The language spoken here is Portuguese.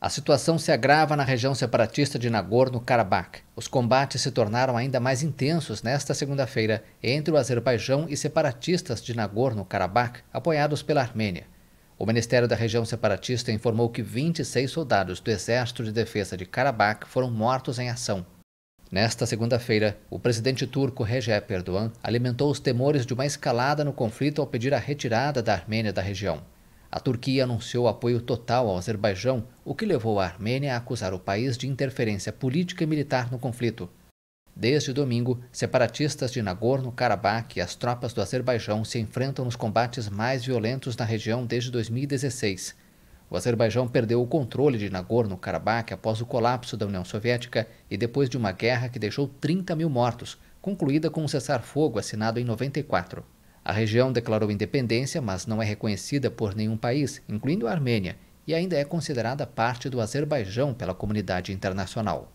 A situação se agrava na região separatista de Nagorno-Karabakh. Os combates se tornaram ainda mais intensos nesta segunda-feira entre o Azerbaijão e separatistas de Nagorno-Karabakh, apoiados pela Armênia. O Ministério da Região Separatista informou que 26 soldados do Exército de Defesa de Karabakh foram mortos em ação. Nesta segunda-feira, o presidente turco Recep Erdogan alimentou os temores de uma escalada no conflito ao pedir a retirada da Armênia da região. A Turquia anunciou apoio total ao Azerbaijão, o que levou a Armênia a acusar o país de interferência política e militar no conflito. Desde domingo, separatistas de Nagorno-Karabakh e as tropas do Azerbaijão se enfrentam nos combates mais violentos na região desde 2016. O Azerbaijão perdeu o controle de Nagorno-Karabakh após o colapso da União Soviética e depois de uma guerra que deixou 30 mil mortos, concluída com um cessar-fogo assinado em 94. A região declarou independência, mas não é reconhecida por nenhum país, incluindo a Armênia, e ainda é considerada parte do Azerbaijão pela comunidade internacional.